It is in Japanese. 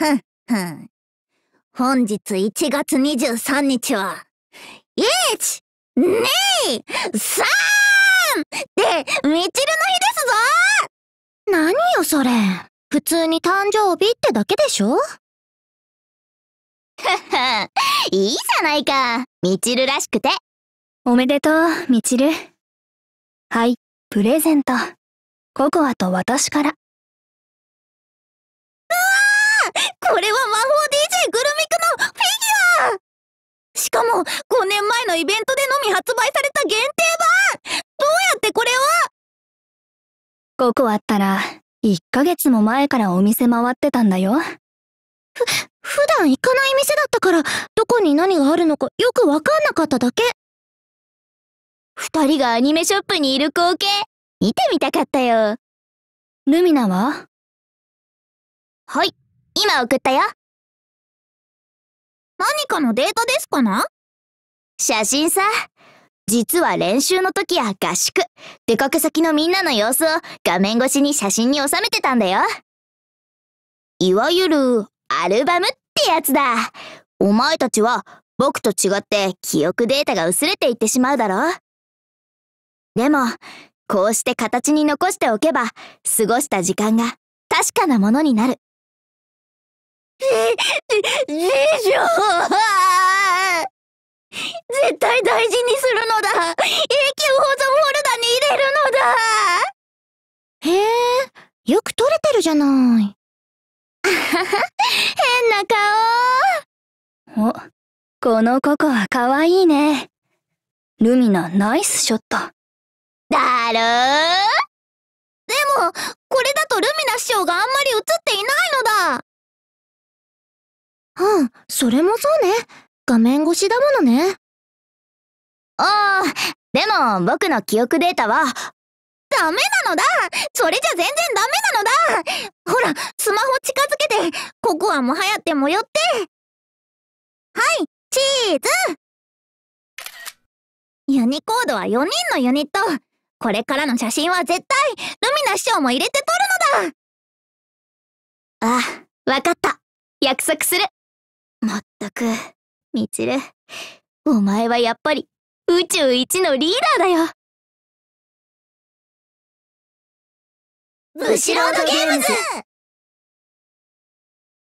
ふんふん。本日1月23日は、1、2、3! で、みちるの日ですぞ何よそれ。普通に誕生日ってだけでしょふん。いいじゃないか。みちるらしくて。おめでとう、みちる。はい、プレゼント。ココアと私から。年前のイベントでのみ発売された限定版どうやってこれを ?5 個あったら、1ヶ月も前からお店回ってたんだよ。ふ、普段行かない店だったから、どこに何があるのかよくわかんなかっただけ。二人がアニメショップにいる光景、見てみたかったよ。ルミナははい、今送ったよ。何かのデータですかな写真さ。実は練習の時や合宿、出かけ先のみんなの様子を画面越しに写真に収めてたんだよ。いわゆるアルバムってやつだ。お前たちは僕と違って記憶データが薄れていってしまうだろでも、こうして形に残しておけば、過ごした時間が確かなものになる。で、でしょじゃない。あはは、変な顔お、このココは可愛いね。ルミナ、ナイスショット。だろーでも、これだとルミナ師匠があんまり映っていないのだうん、それもそうね。画面越しだものね。ああ、でも僕の記憶データは、ダメなのだそれじゃ全然ダメなのだほら、スマホ近づけて、ココアもはやってもよってはい、チーズユニコードは4人のユニットこれからの写真は絶対、ルミナ師匠も入れて撮るのだああ、わかった。約束する。まったく、みちる。お前はやっぱり、宇宙一のリーダーだよ。ブシロードゲームズ